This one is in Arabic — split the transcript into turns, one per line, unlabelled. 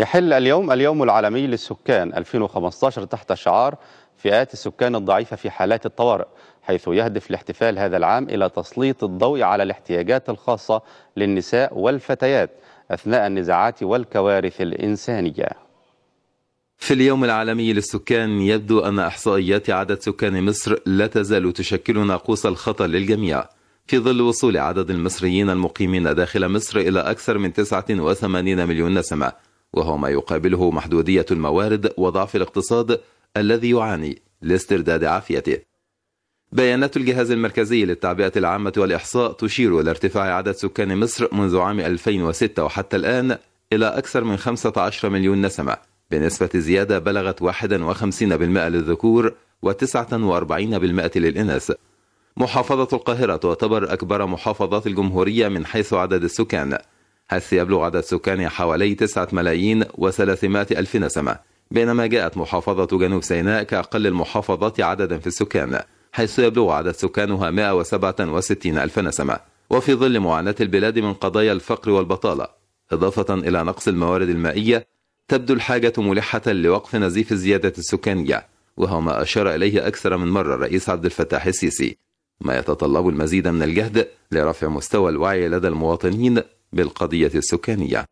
يحل اليوم اليوم العالمي للسكان 2015 تحت شعار فئات السكان الضعيفة في حالات الطوارئ حيث يهدف الاحتفال هذا العام إلى تسليط الضوء على الاحتياجات الخاصة للنساء والفتيات أثناء النزاعات والكوارث الإنسانية
في اليوم العالمي للسكان يبدو أن إحصائيات عدد سكان مصر لا تزال تشكل ناقوس الخطر للجميع في ظل وصول عدد المصريين المقيمين داخل مصر إلى أكثر من 89 مليون نسمة وهو ما يقابله محدودية الموارد وضعف الاقتصاد الذي يعاني لاسترداد عافيته بيانات الجهاز المركزي للتعبئة العامة والإحصاء تشير إلى ارتفاع عدد سكان مصر منذ عام 2006 وحتى الآن إلى أكثر من 15 مليون نسمة بنسبة زيادة بلغت 51% للذكور و49% للإناث محافظة القاهرة تعتبر أكبر محافظات الجمهورية من حيث عدد السكان حيث يبلغ عدد سكانها حوالي 9 ملايين و300 ألف نسمة بينما جاءت محافظة جنوب سيناء كأقل المحافظات عددا في السكان حيث يبلغ عدد سكانها 167 ألف نسمة وفي ظل معاناة البلاد من قضايا الفقر والبطالة إضافة إلى نقص الموارد المائية تبدو الحاجة ملحة لوقف نزيف الزيادة السكانية وهو ما أشار إليه أكثر من مرة الرئيس عبد الفتاح السيسي ما يتطلب المزيد من الجهد لرفع مستوى الوعي لدى المواطنين بالقضية السكانية